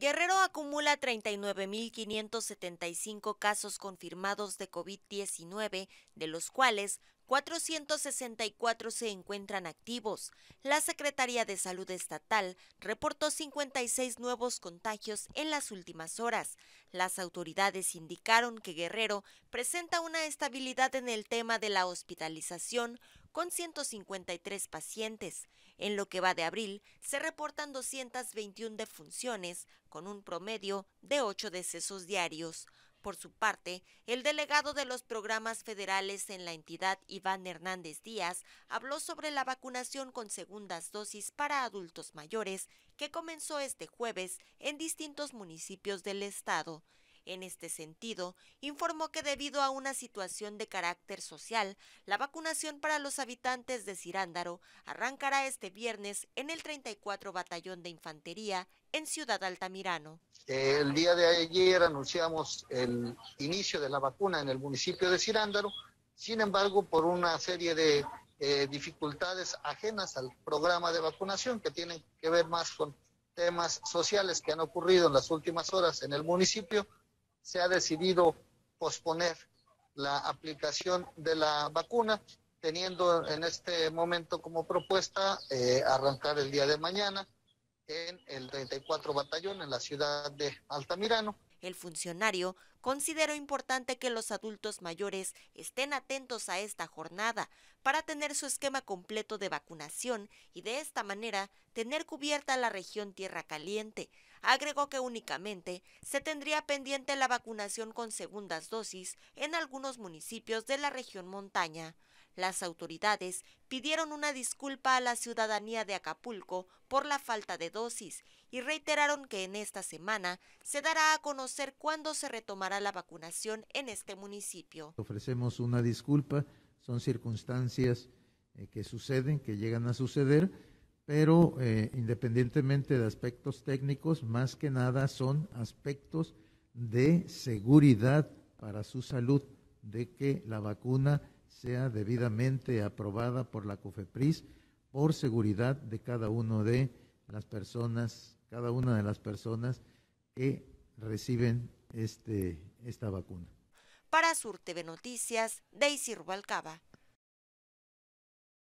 Guerrero acumula 39.575 casos confirmados de COVID-19, de los cuales 464 se encuentran activos. La Secretaría de Salud Estatal reportó 56 nuevos contagios en las últimas horas. Las autoridades indicaron que Guerrero presenta una estabilidad en el tema de la hospitalización, con 153 pacientes. En lo que va de abril, se reportan 221 defunciones, con un promedio de 8 decesos diarios. Por su parte, el delegado de los programas federales en la entidad, Iván Hernández Díaz, habló sobre la vacunación con segundas dosis para adultos mayores que comenzó este jueves en distintos municipios del estado. En este sentido, informó que debido a una situación de carácter social, la vacunación para los habitantes de Cirándaro arrancará este viernes en el 34 Batallón de Infantería en Ciudad Altamirano. Eh, el día de ayer anunciamos el inicio de la vacuna en el municipio de Cirándaro, sin embargo, por una serie de eh, dificultades ajenas al programa de vacunación que tienen que ver más con temas sociales que han ocurrido en las últimas horas en el municipio, se ha decidido posponer la aplicación de la vacuna, teniendo en este momento como propuesta eh, arrancar el día de mañana en el 34 Batallón, en la ciudad de Altamirano. El funcionario consideró importante que los adultos mayores estén atentos a esta jornada para tener su esquema completo de vacunación y de esta manera tener cubierta la región Tierra Caliente. Agregó que únicamente se tendría pendiente la vacunación con segundas dosis en algunos municipios de la región montaña. Las autoridades pidieron una disculpa a la ciudadanía de Acapulco por la falta de dosis y reiteraron que en esta semana se dará a conocer cuándo se retomará la vacunación en este municipio. Ofrecemos una disculpa, son circunstancias eh, que suceden, que llegan a suceder, pero eh, independientemente de aspectos técnicos, más que nada son aspectos de seguridad para su salud, de que la vacuna sea debidamente aprobada por la COFEPRIS por seguridad de cada uno de las personas, cada una de las personas que reciben este, esta vacuna. Para Sur TV Noticias, Daisy Rubalcaba.